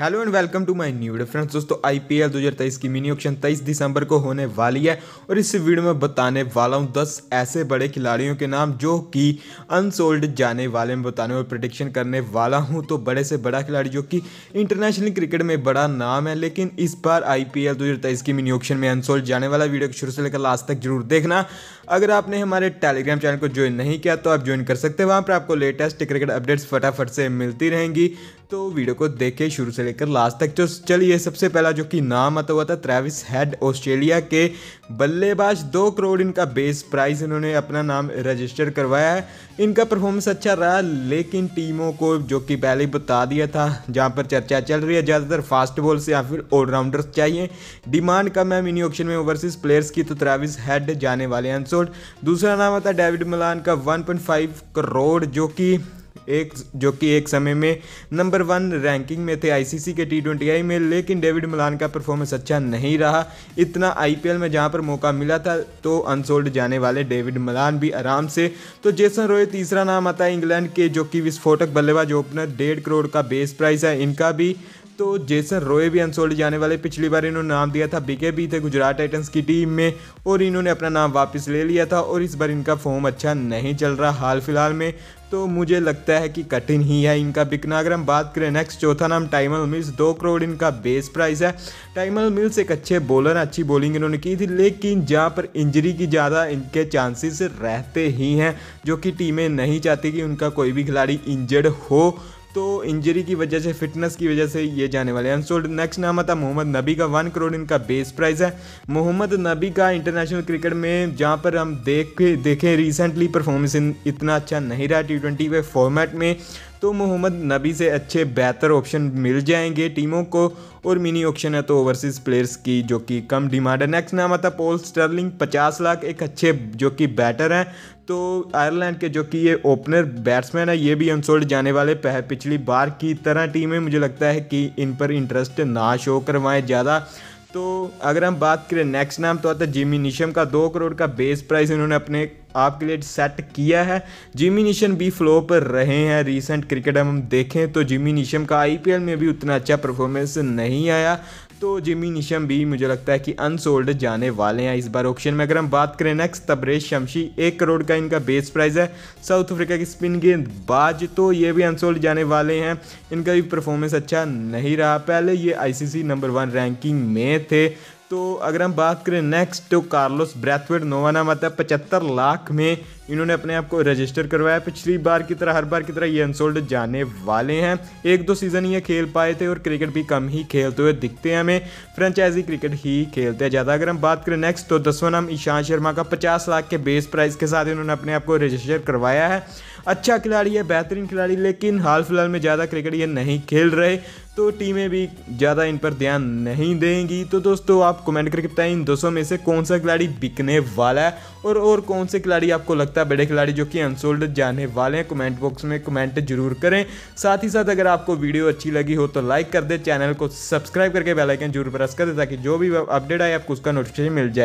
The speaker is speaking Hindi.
hello and welcome to my new video friends दोस्तों आईपीएल 2023 की मिनी ऑक्शन 23 दिसंबर को होने वाली है और इस वीडियो में बताने वाला हूं 10 ऐसे बड़े खिलाड़ियों के नाम जो कि अनसोल्ड जाने वाले में बताने और प्रडिक्शन करने वाला हूं तो बड़े से बड़ा खिलाड़ी जो कि इंटरनेशनल क्रिकेट में बड़ा नाम है लेकिन इस बार आई पी की मिनी ऑक्शन में अनसोल्ड जाने वाला वीडियो को शुरू से लेकर लास्ट तक जरूर देखना अगर आपने हमारे टेलीग्राम चैनल को ज्वाइन नहीं किया तो आप ज्वाइन कर सकते हैं वहाँ पर आपको लेटेस्ट क्रिकेट अपडेट्स फटाफट से मिलती रहेंगी तो वीडियो को देखे शुरू से लेकर लास्ट तक तो चलिए सबसे पहला जो कि नाम आता हुआ था ट्रेविस हेड ऑस्ट्रेलिया के बल्लेबाज दो करोड़ इनका बेस प्राइस इन्होंने अपना नाम रजिस्टर करवाया है इनका परफॉर्मेंस अच्छा रहा लेकिन टीमों को जो कि पहले बता दिया था जहाँ पर चर्चा चल रही है ज़्यादातर फास्ट बॉल्स या फिर ऑलराउंडर्स चाहिए डिमांड कम है मिनी ऑप्शन में ओवरसीज प्लेयर्स की तो ट्रेविस हेड जाने वाले अनसोल्ड दूसरा नाम आता है डेविड मलान का वन करोड़ जो कि एक जो कि एक समय में नंबर वन रैंकिंग में थे आईसीसी के टी ट्वेंटी में लेकिन डेविड मिलान का परफॉर्मेंस अच्छा नहीं रहा इतना आईपीएल में जहां पर मौका मिला था तो अनसोल्ड जाने वाले डेविड मिलान भी आराम से तो जेसन रोय तीसरा नाम आता है इंग्लैंड के जो कि विस्फोटक बल्लेबाज ओपनर डेढ़ करोड़ का बेस प्राइस है इनका भी तो जेसन रोए भी अनसोल्ड जाने वाले पिछली बार इन्होंने नाम दिया था बिके भी थे गुजरात टाइटंस की टीम में और इन्होंने अपना नाम वापस ले लिया था और इस बार इनका फॉर्म अच्छा नहीं चल रहा हाल फिलहाल में तो मुझे लगता है कि कठिन ही है इनका बिकना अगर हम बात करें नेक्स्ट चौथा नाम टाइमल मिल्स दो करोड़ इनका बेस प्राइस है टाइमल मिल्स एक अच्छे बॉलर अच्छी बॉलिंग इन्होंने की थी लेकिन जहाँ पर इंजरी की ज़्यादा इनके चांसेस रहते ही हैं जो कि टीमें नहीं चाहती कि उनका कोई भी खिलाड़ी इंजर्ड हो तो इंजरी की वजह से फिटनेस की वजह से ये जाने वाले हैं अनसोल्ड नेक्स्ट नाम आता मोहम्मद नबी का वन करोड़ इनका बेस प्राइस है मोहम्मद नबी का इंटरनेशनल क्रिकेट में जहाँ पर हम देख देखें रिसेंटली परफॉर्मेंस इतना अच्छा नहीं रहा टी ट्वेंटी के फॉर्मेट में तो मोहम्मद नबी से अच्छे बेहतर ऑप्शन मिल जाएंगे टीमों को और मिनी ऑप्शन है तो ओवरसीज़ प्लेयर्स की जो कि कम डिमांड है नेक्स्ट नाम आता पोल स्टर्लिंग पचास लाख एक अच्छे जो कि बैटर हैं तो आयरलैंड के जो कि ये ओपनर बैट्समैन है ये भी अनसोल्ड जाने वाले पह पिछली बार की तरह टीमें मुझे लगता है कि इन पर इंटरेस्ट ना शो करवाएं ज़्यादा तो अगर हम बात करें नेक्स्ट नाम तो आता है जिमी निशम का दो करोड़ का बेस प्राइस इन्होंने अपने आपके लिए सेट किया है जिमी निशम भी फ्लो पर रहे हैं रीसेंट क्रिकेट हम देखें तो जिमी निशम का आईपीएल में भी उतना अच्छा परफॉर्मेंस नहीं आया तो जिमी निशम भी मुझे लगता है कि अनसोल्ड जाने वाले हैं इस बार ऑप्शन में अगर हम बात करें नेक्स्ट तबरेज शमशी एक करोड़ का इनका बेस प्राइस है साउथ अफ्रीका की स्पिन गेंदबाज तो ये भी अनसोल्ड जाने वाले हैं इनका भी परफॉर्मेंस अच्छा नहीं रहा पहले ये आईसीसी नंबर वन रैंकिंग में थे तो अगर हम बात करें नेक्स्ट तो कार्लोस ब्रैथवेड नोवा नाम आता है पचहत्तर लाख में इन्होंने अपने आप को रजिस्टर करवाया पिछली बार की तरह हर बार की तरह ये अनसोल्ड जाने वाले हैं एक दो सीज़न ये खेल पाए थे और क्रिकेट भी कम ही खेलते हुए दिखते हैं हमें फ्रेंचाइजी क्रिकेट ही खेलते हैं ज़्यादा अगर हम बात करें नेक्स्ट तो दसवां नाम ईशांत शर्मा का पचास लाख के बेस प्राइस के साथ इन्होंने अपने आप को रजिस्टर करवाया है अच्छा खिलाड़ी है बेहतरीन खिलाड़ी लेकिन हाल फिलहाल में ज़्यादा क्रिकेट ये नहीं खेल रहे तो टीमें भी ज़्यादा इन पर ध्यान नहीं देंगी तो दोस्तों आप कमेंट करके बताएं इन दोस्तों में से कौन सा खिलाड़ी बिकने वाला है और और कौन से खिलाड़ी आपको लगता सकता है बड़े खिलाड़ी जो कि अनसोल्ड जाने वाले हैं कमेंट बॉक्स में कमेंट जरूर करें साथ ही साथ अगर आपको वीडियो अच्छी लगी हो तो लाइक कर दे चैनल को सब्सक्राइब करके बेलाइकन जरूर प्रेस कर दे ताकि जो भी अपडेट आए आपको उसका नोटिफिकेशन मिल जाए